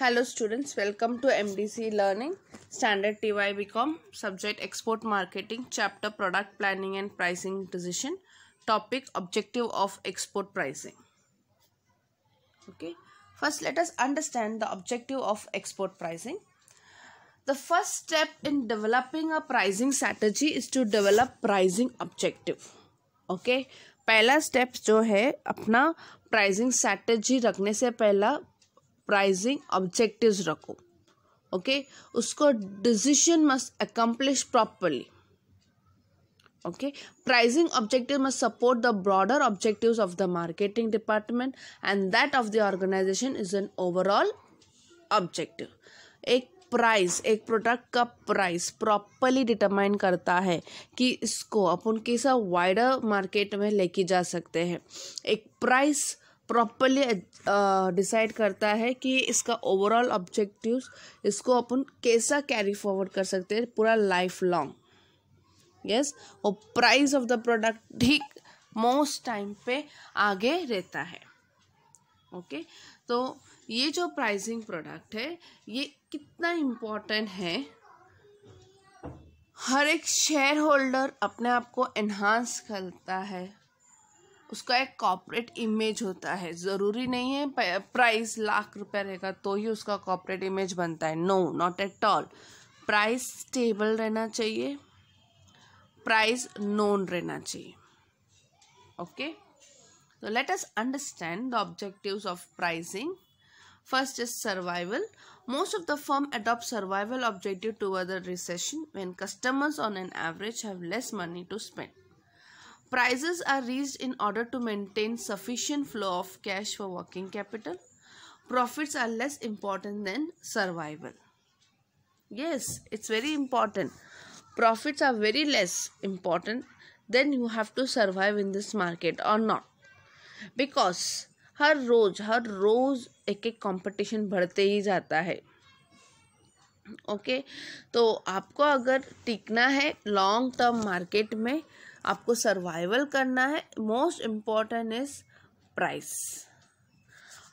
Hello students welcome to M D C learning standard T Y B com subject export marketing chapter product planning and pricing decision topic objective of export pricing okay first let us understand the objective of export pricing the first step in developing a pricing strategy is to develop pricing objective okay पहला step जो है अपना pricing strategy रखने से पहला pricing objective रखो okay okay? उसको decision must accomplish properly okay pricing objective must support the broader objective of the marketing department and that of the organisation is an overall objective एक price एक product का price properly determine करता है कि इसको अपन किस wider market में लेके जा सकते हैं एक price price... properly decide uh, करता है कि इसका ओवरऑल ऑब्जेक्टिव इसको अपन कैसा कैरी फॉरवर्ड कर सकते हैं पूरा लाइफ लॉन्ग यस और प्राइस ऑफ द प्रोडक्ट ठीक मोस्ट टाइम पे आगे रहता है ओके okay? तो ये जो प्राइसिंग प्रोडक्ट है ये कितना इम्पोर्टेंट है हर एक शेयर होल्डर अपने आप को एनहांस करता है उसका एक कॉपरेट इमेज होता है ज़रूरी नहीं है प्राइस लाख रुपए रहेगा तो ही उसका कॉपरेट इमेज बनता है no not at all price stable रहना चाहिए प्राइस नोन रहना चाहिए ओके तो let us understand the objective of pricing first is survival most of the firm adopt survival objective to other recession when customers on an average have less money to spend Prices are reached in order to maintain sufficient flow of cash for working capital. Profits are less important than survival. Yes, it's very important. Profits are very less important than you have to survive in this market or not. Because हर रोज हर रोज एक एक competition बढ़ते ही जाता है okay okay? तो आपको अगर टिकना है लॉन्ग टर्म मार्केट में आपको सर्वाइवल करना है मोस्ट इम्पॉर्टेंट इज प्राइस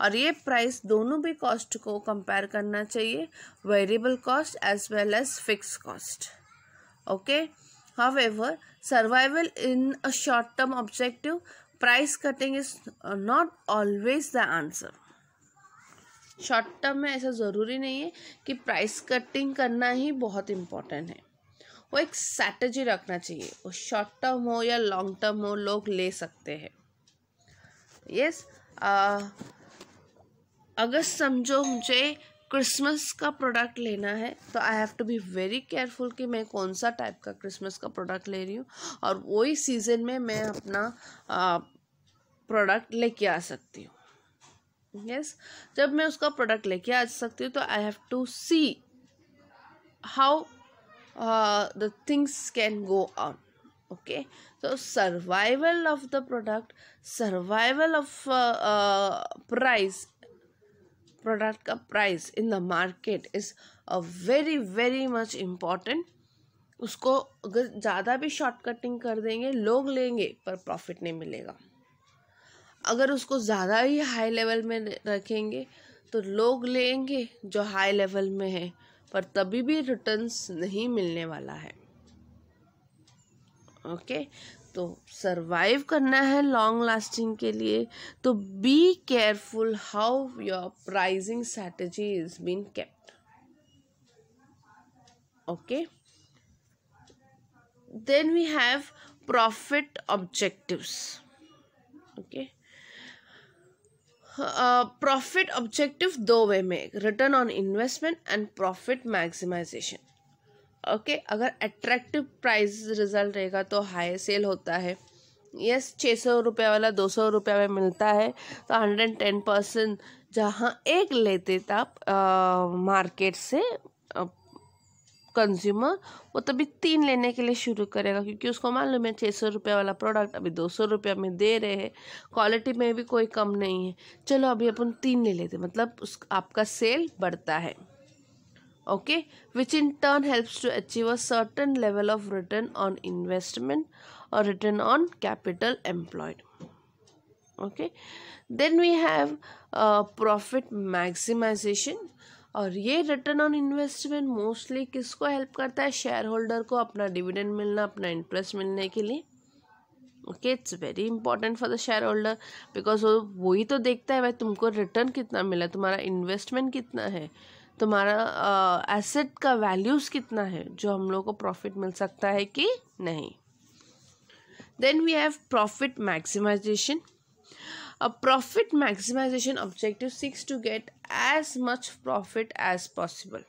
और ये प्राइस दोनों भी कॉस्ट को कंपेयर करना चाहिए variable cost as well as fix cost okay ever survival in a short term objective price cutting is not always the answer short term में ऐसा ज़रूरी नहीं है कि प्राइस कटिंग करना ही बहुत इम्पॉर्टेंट है वो एक स्ट्रैटेजी रखना चाहिए वो शॉर्ट टर्म हो या लॉन्ग टर्म हो लोग ले सकते हैं यस yes, अगर समझो मुझे क्रिसमस का प्रोडक्ट लेना है तो I have to be very careful कि मैं कौन सा टाइप का क्रिसमस का प्रोडक्ट ले रही हूँ और वही सीज़न में मैं अपना प्रोडक्ट लेके आ सकती हूँ यस yes? जब मैं उसका प्रोडक्ट लेके आ सकती हूँ तो I have to see how the things can go on okay so survival of the product survival of price product का price in the market is a very very much important उसको अगर ज़्यादा भी short cutting कर देंगे लोग लेंगे पर प्रॉफिट नहीं मिलेगा अगर उसको ज़्यादा ही हाई लेवल में रखेंगे तो लोग लेंगे जो हाई लेवल में है पर तभी भी रिटर्न्स नहीं मिलने वाला है ओके तो सरवाइव करना है लॉन्ग लास्टिंग के लिए तो be careful how your pricing strategy is been kept okay then we have profit objectives okay profit uh, objective दो वे में return on investment and profit maximisation okay अगर attractive price result रहेगा तो high cell होता है yes छः सौ रुपये वाला दो सौ रुपये में मिलता है तो हंड्रेड टेन परसेंट जहाँ एक लेते तब मार्केट uh, से uh, कंज्यूमर वो तभी तीन लेने के लिए शुरू करेगा क्योंकि उसको मालूम है छः सौ रुपये वाला प्रोडक्ट अभी दो सौ रुपये में दे रहे हैं क्वालिटी में भी कोई कम नहीं है चलो अभी अपन तीन ले लेते मतलब उस आपका सेल बढ़ता है okay which in turn helps to achieve a certain level of return on investment और return on capital employed okay then we have profit maximisation और ये रिटर्न ऑन इन्वेस्टमेंट मोस्टली किसको हेल्प करता है शेयर होल्डर को अपना dividend मिलना अपना इंटरेस्ट मिलने के लिए okay it's very important for the shareholder because वो वही तो देखता है भाई तुमको रिटर्न कितना मिला तुम्हारा इन्वेस्टमेंट कितना है तुम्हारा एसेट uh, का वैल्यूज़ कितना है जो हम लोग को प्रॉफिट मिल सकता है कि नहीं then we have profit maximisation a profit maximization objective seeks to get as much profit as possible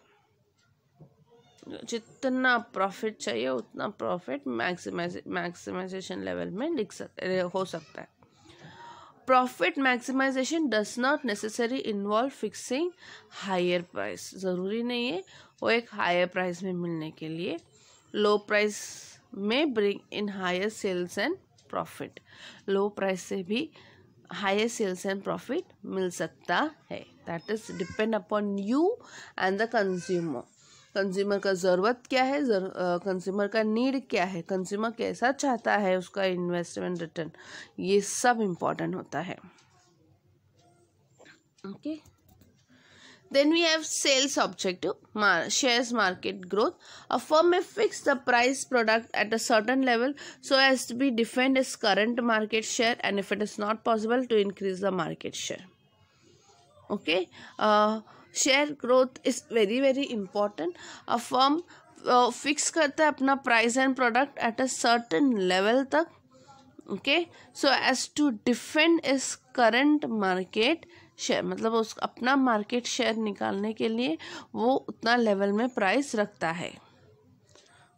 जितना प्रॉफिट चाहिए उतना प्रॉफिट मैक्सिमाइज मैक्सिमाइजेशन लेवल में लिख सक हो सकता है profit maximisation does not necessary involve fixing higher price ज़रूरी नहीं है वो एक हायर प्राइस में मिलने के लिए लो प्राइस में bring in higher sales and profit low price से भी higher सेल्स एंड प्रॉफिट मिल सकता है that is depend upon you and the consumer consumer का ज़रूरत क्या है कंज्यूमर का नीड क्या है कंज्यूमर कैसा चाहता है उसका इन्वेस्टमेंट रिटर्न ये सब इम्पॉर्टेंट होता है okay okay? Then we have sales objective, mar shares market growth. A firm may fix the price product at a certain level so as to be defend its current market share and if it is not possible to increase the market share. Okay. Uh, share growth is very very important. A firm uh, fix karta apna price and product at a certain level tak, Okay. So as to defend its current market share मतलब उस अपना market share निकालने के लिए वो उतना level में price रखता है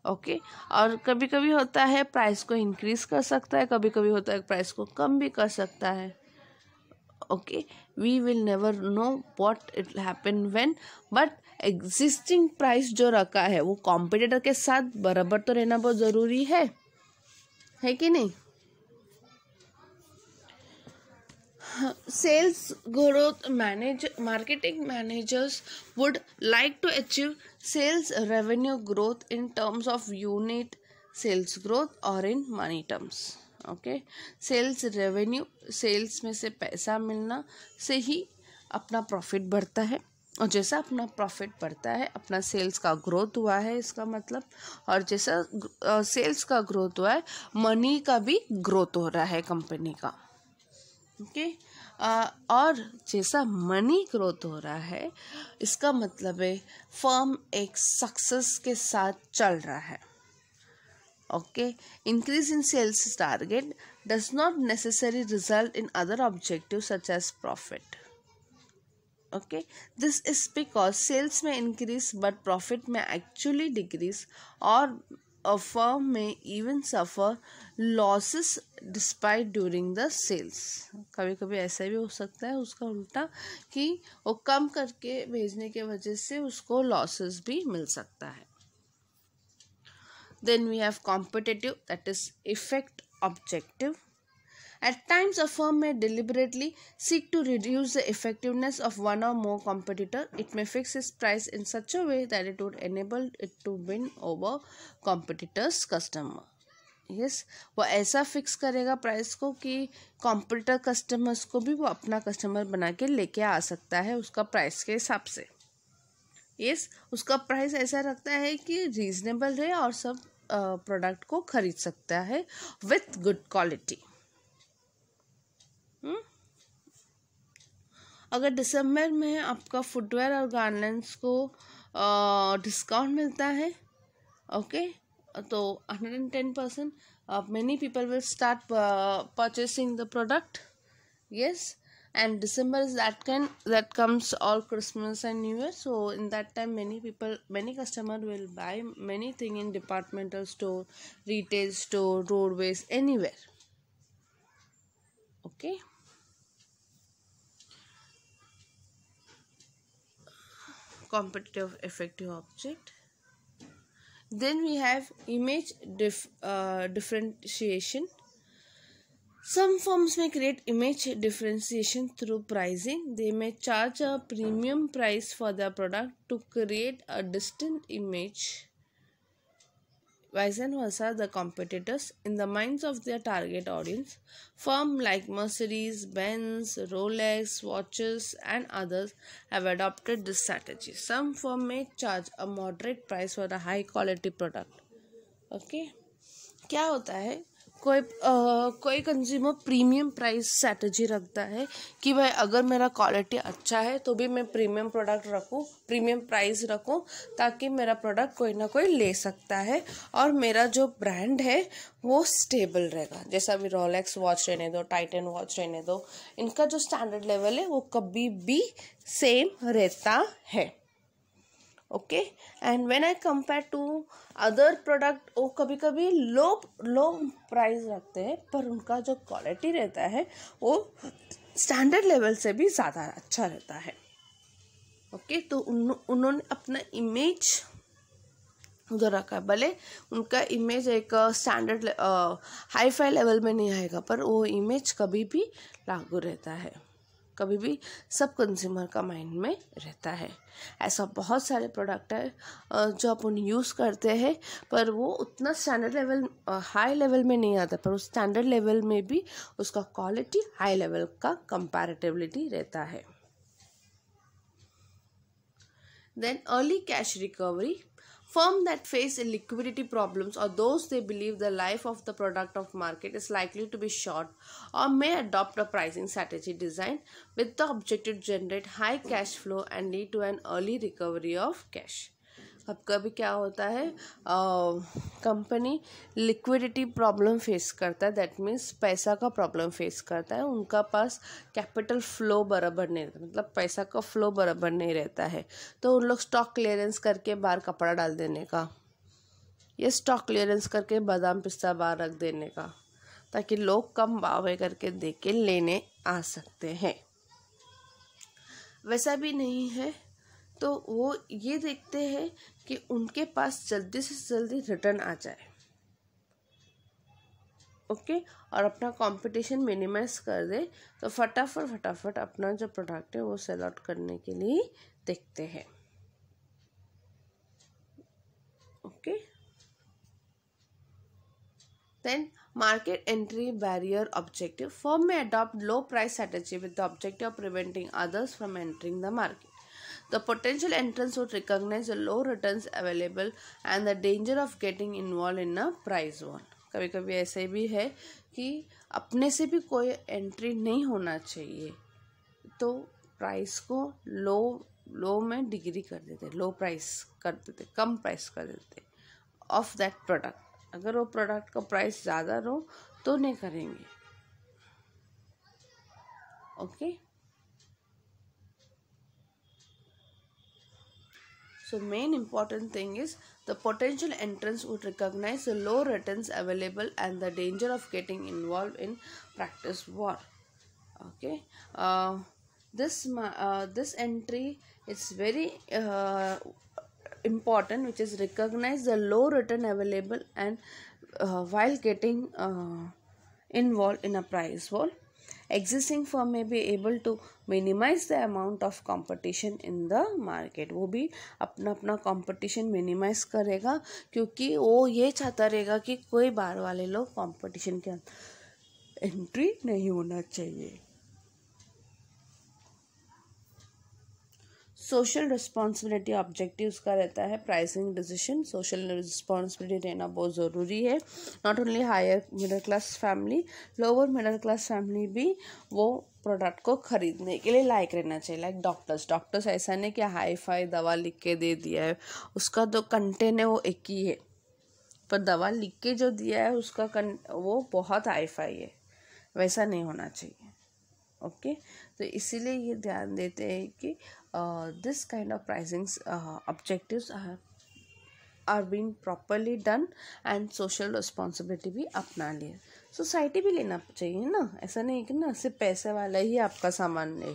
ओके okay? और कभी कभी होता है प्राइस को इंक्रीज़ कर सकता है कभी कभी होता है प्राइस को कम भी कर सकता है okay we will never know what it happen when but existing price जो रखा है वो कॉम्पिटिटर के साथ बराबर तो रहना बहुत ज़रूरी है है कि नहीं sales growth manage marketing managers would like to achieve sales revenue growth in terms of unit sales growth और in money terms okay sales revenue sales में से पैसा मिलना से ही अपना प्रॉफिट बढ़ता है और जैसा अपना प्रॉफिट बढ़ता है अपना सेल्स का ग्रोथ हुआ है इसका मतलब और जैसा सेल्स का ग्रोथ हुआ है मनी का भी ग्रोथ हो रहा है कंपनी का ओके और जैसा मनी ग्रोथ हो रहा है इसका मतलब है फर्म एक सक्सेस के साथ चल रहा है okay increase in sales target does not necessary result in other objective such as profit okay this is because sales में इंक्रीज बट प्रॉफिट में एक्चुअली डिक्रीज और फर्म में even suffer losses despite during the sales कभी कभी ऐसा भी हो सकता है उसका उल्टा कि वो कम करके भेजने के वजह से उसको लॉसेस भी मिल सकता है then we have competitive that is effect objective at times a firm may deliberately seek to reduce the effectiveness of one or more competitor it may fix its price in such a way that it would enable it to win over competitors customer yes वो ऐसा fix करेगा price को कि computer customers को भी वो अपना customer बना के लेके आ सकता है उसका प्राइस के हिसाब से यस उसका प्राइस ऐसा रखता है कि रीजनेबल रहे और सब प्रोडक्ट को खरीद सकता है विथ गुड क्वालिटी अगर दिसंबर में आपका फुटवेयर और गार्मेंट्स को डिस्काउंट मिलता है okay okay? so 110 percent uh, many people will start uh, purchasing the product yes and december is that can that comes all christmas and new year so in that time many people many customer will buy many thing in departmental store retail store roadways anywhere okay competitive effective object then we have image dif uh, differentiation some firms may create image differentiation through pricing. They may charge a premium price for their product to create a distinct image Vice versa the competitors in the minds of their target audience, firm like Mercedes, Benz, Rolex, watches and others have adopted this strategy. Some firms may charge a moderate price for a high quality product. Okay. क्या होता है कोई आ, कोई consumer premium price strategy रखता है कि भाई अगर मेरा क्वालिटी अच्छा है तो भी मैं प्रीमियम प्रोडक्ट रखूँ प्रीमियम प्राइस रखूँ ताकि मेरा प्रोडक्ट कोई ना कोई ले सकता है और मेरा जो ब्रांड है वो स्टेबल रहेगा जैसा भी रोलेक्स वॉच रहने दो टाइटन वॉच रहने दो इनका जो स्टैंडर्ड लेवल है वो कभी भी सेम रहता है okay and when I compare to other product वो कभी कभी लो लो प्राइस रखते हैं पर उनका जो क्वालिटी रहता है वो स्टैंडर्ड लेवल से भी ज़्यादा अच्छा रहता है ओके okay, तो उन, उन्होंने अपना इमेज जो रखा है भले उनका इमेज एक स्टैंडर्ड हाई फाई लेवल में नहीं आएगा पर वो इमेज कभी भी लागू रहता है कभी भी सब कंज्यूमर का माइंड में रहता है ऐसा बहुत सारे प्रोडक्ट है जो अपन यूज़ करते हैं पर वो उतना स्टैंडर्ड लेवल हाई लेवल में नहीं आता पर उस स्टैंडर्ड लेवल में भी उसका क्वालिटी हाई लेवल का कंपैरेटिवलिटी रहता है then early cash recovery Firms that face liquidity problems or those they believe the life of the product of market is likely to be short or may adopt a pricing strategy designed with the objective to generate high cash flow and lead to an early recovery of cash. अब कभी क्या होता है company liquidity problem face करता है that means पैसा का problem face करता है उनका पास कैपिटल फ्लो बराबर नहीं रहता मतलब पैसा का फ्लो बराबर नहीं रहता है तो उन लोग स्टॉक क्लियरेंस करके बाहर कपड़ा डाल देने का या स्टॉक क्लियरेंस करके बादाम पिस्ता बाहर रख देने का ताकि लोग कम बावे करके दे के लेने आ सकते हैं वैसा भी नहीं है तो वो ये देखते हैं कि उनके पास जल्दी से जल्दी रिटर्न आ जाए ओके और अपना कंपटीशन मिनिमाइज कर दे तो फटाफट फटाफट अपना जो प्रोडक्ट है वो सेल आउट करने के लिए देखते हैं okay then market entry barrier objective firm में adopt low price strategy with the objective of preventing others from entering the market The potential entrants would recognize the low returns available and the danger of getting involved in a price war. कभी कभी ऐसे भी है कि अपने से भी कोई एंट्री नहीं होना चाहिए तो प्राइस को लो लो में डिग्री कर देते लो प्राइस कर देते कम प्राइस कर देते ऑफ दैट प्रोडक्ट अगर वो प्रोडक्ट का प्राइस ज़्यादा रहो तो नहीं करेंगे okay okay? So main important thing is the potential entrants would recognize the low returns available and the danger of getting involved in practice war. Okay. Uh, this uh, this entry is very uh, important which is recognize the low return available and uh, while getting uh, involved in a price war existing form में भी able to minimise the amount of competition in the market वो भी अपना अपना competition minimise करेगा क्योंकि वो ये चाहता रहेगा कि कोई बार वाले लोग कॉम्पटिशन के एंट्री नहीं होना चाहिए सोशल रिस्पॉन्सिबिलिटी ऑब्जेक्टिव का रहता है प्राइसिंग डिसीशन सोशल रिस्पॉन्सिबिलिटी रहना बहुत ज़रूरी है not only higher middle class family lower middle class family भी वो प्रोडक्ट को खरीदने के लिए लाइक रहना चाहिए लाइक डॉक्टर्स डॉक्टर्स ऐसा नहीं कि हाई फाई दवा लिख के दे दिया है उसका जो तो कंटेन है वो एक ही है पर दवा लिख के जो दिया है उसका कं वो बहुत हाई फाई है वैसा नहीं होना चाहिए ओके तो इसीलिए ये ध्यान देते हैं कि this kind of pricing objectives are are been properly done and social responsibility भी अपना लिए सोसाइटी भी लेना चाहिए ना ऐसा नहीं कि ना सिर्फ पैसे वाला ही आपका सामान ले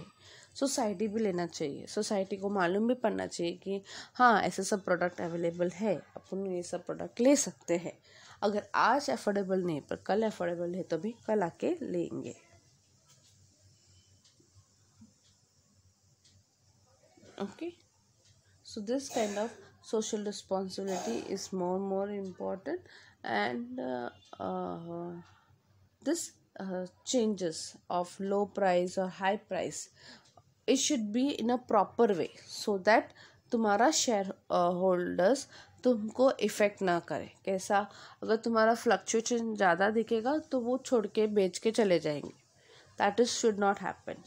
सोसाइटी भी लेना चाहिए सोसाइटी को मालूम भी पड़ना चाहिए कि हाँ ऐसे सब प्रोडक्ट अवेलेबल है अपन ये सब प्रोडक्ट ले सकते हैं अगर आज अफोर्डेबल नहीं पर कल अफोर्डेबल है तो भी कल आके लेंगे okay so this kind of social responsibility is more and more important and uh, uh, this uh, changes of low price or high price it should be in a proper way so that तुम्हारा shareholders तुमको effect ना करे कैसा अगर तुम्हारा fluctuation ज़्यादा दिखेगा तो वो छोड़ के बेच के चले जाएंगे that is should not happen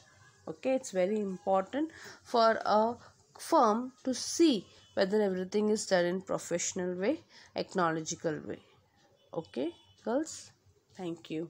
okay it's very important for a firm to see whether everything is done in professional way technological way okay girls thank you